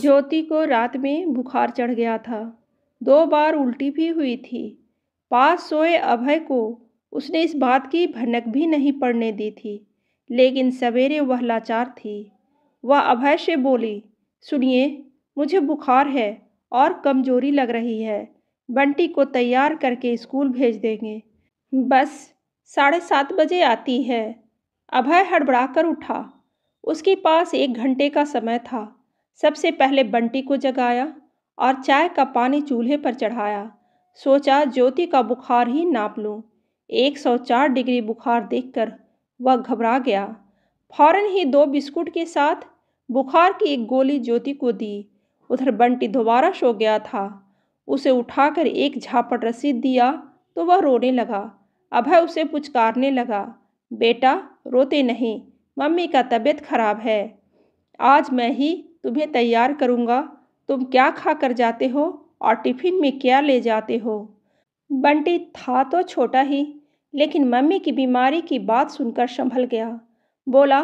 ज्योति को रात में बुखार चढ़ गया था दो बार उल्टी भी हुई थी पास सोए अभय को उसने इस बात की भनक भी नहीं पड़ने दी थी लेकिन सवेरे वह लाचार थी वह अभय से बोली सुनिए मुझे बुखार है और कमजोरी लग रही है बंटी को तैयार करके स्कूल भेज देंगे बस साढ़े सात बजे आती है अभय हड़बड़ाकर उठा उसके पास एक घंटे का समय था सबसे पहले बंटी को जगाया और चाय का पानी चूल्हे पर चढ़ाया सोचा ज्योति का बुखार ही नाप लूँ 104 डिग्री बुखार देखकर वह घबरा गया फौरन ही दो बिस्कुट के साथ बुखार की एक गोली ज्योति को दी उधर बंटी दोबारा सो गया था उसे उठाकर एक झापट रसीद दिया तो वह रोने लगा अभय उसे पुचकारने लगा बेटा रोते नहीं मम्मी का तबीयत खराब है आज मैं ही तुम्हें तैयार करूँगा तुम क्या खा कर जाते हो और टिफ़िन में क्या ले जाते हो बंटी था तो छोटा ही लेकिन मम्मी की बीमारी की बात सुनकर संभल गया बोला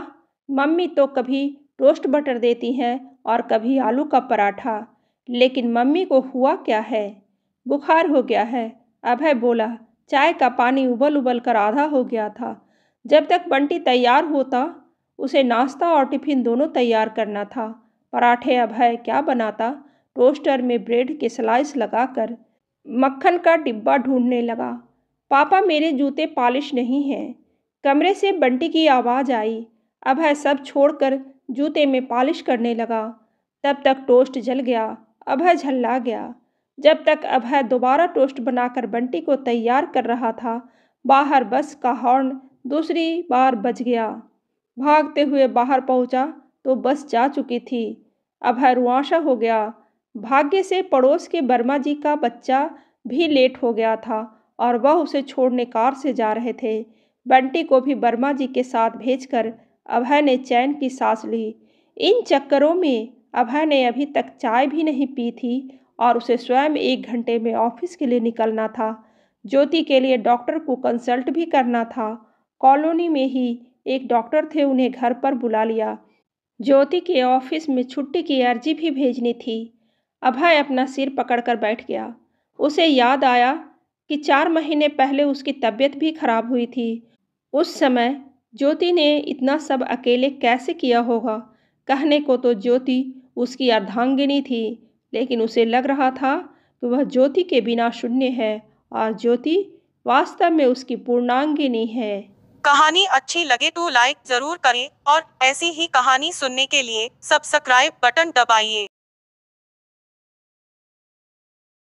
मम्मी तो कभी टोस्ट बटर देती हैं और कभी आलू का पराठा लेकिन मम्मी को हुआ क्या है बुखार हो गया है अभय बोला चाय का पानी उबल उबल कर आधा हो गया था जब तक बंटी तैयार होता उसे नाश्ता और टिफ़िन दोनों तैयार करना था पराठे अभय क्या बनाता टोस्टर में ब्रेड के स्लाइस लगाकर मक्खन का डिब्बा ढूंढने लगा पापा मेरे जूते पॉलिश नहीं हैं कमरे से बंटी की आवाज़ आई अभय सब छोड़कर जूते में पॉलिश करने लगा तब तक टोस्ट जल गया अभय झल्ला गया जब तक अभय दोबारा टोस्ट बनाकर बंटी को तैयार कर रहा था बाहर बस का हॉर्न दूसरी बार बज गया भागते हुए बाहर पहुंचा तो बस जा चुकी थी अब हरुआशा हो गया भाग्य से पड़ोस के बर्मा जी का बच्चा भी लेट हो गया था और वह उसे छोड़ने कार से जा रहे थे बंटी को भी बर्मा जी के साथ भेजकर अभय ने चैन की सांस ली इन चक्करों में अभय ने अभी तक चाय भी नहीं पी थी और उसे स्वयं एक घंटे में ऑफिस के लिए निकलना था ज्योति के लिए डॉक्टर को कंसल्ट भी करना था कॉलोनी में ही एक डॉक्टर थे उन्हें घर पर बुला लिया ज्योति के ऑफिस में छुट्टी की अर्जी भी भेजनी थी अभय अपना सिर पकड़कर बैठ गया उसे याद आया कि चार महीने पहले उसकी तबीयत भी खराब हुई थी उस समय ज्योति ने इतना सब अकेले कैसे किया होगा कहने को तो ज्योति उसकी अर्धांगिनी थी लेकिन उसे लग रहा था कि वह ज्योति के बिना शून्य है और ज्योति वास्तव में उसकी पूर्णांगिनी है कहानी अच्छी लगे तो लाइक जरूर करें और ऐसी ही कहानी सुनने के लिए सब्सक्राइब बटन दबाइए